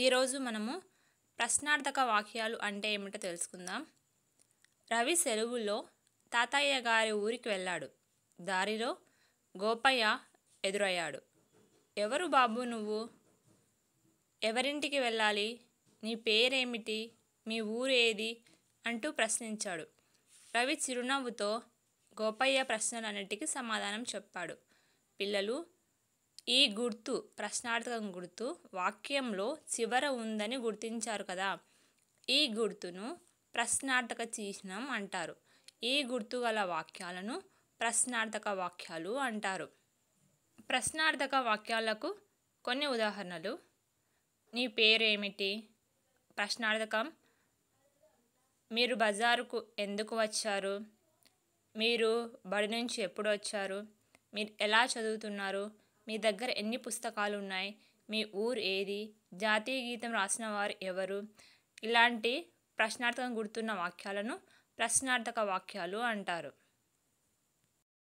ఈరోజు మనము ప్రశ్నార్థక వాక్యాలు అంటే ఏమిటో తెలుసుకుందాం రవి సెలవులో తాతయ్య గారి ఊరికి వెళ్ళాడు దారిలో గోపయ్య ఎదురయ్యాడు ఎవరు బాబు నువ్వు ఎవరింటికి వెళ్ళాలి నీ పేరేమిటి మీ ఊరు ఏది అంటూ ప్రశ్నించాడు రవి చిరునవ్వుతో గోపయ్య ప్రశ్నలన్నిటికీ సమాధానం చెప్పాడు పిల్లలు ఈ గుర్తు ప్రశ్నార్థకం గుర్తు వాక్యంలో చివర ఉందని గుర్తించారు కదా ఈ గుర్తును ప్రశ్నార్థక చిహ్నం అంటారు ఈ గుర్తు గల వాక్యాలను ప్రశ్నార్థక వాక్యాలు అంటారు ప్రశ్నార్థక వాక్యాలకు కొన్ని ఉదాహరణలు నీ పేరేమిటి ప్రశ్నార్థకం మీరు బజారుకు ఎందుకు వచ్చారు మీరు బడి నుంచి ఎప్పుడు వచ్చారు మీరు ఎలా చదువుతున్నారు మీ దగ్గర ఎన్ని పుస్తకాలు ఉన్నాయి మీ ఊరు ఏది జాతీయ గీతం రాసిన వారు ఎవరు ఇలాంటి ప్రశ్నార్థకం గుర్తున్న వాక్యాలను ప్రశ్నార్థక వాక్యాలు అంటారు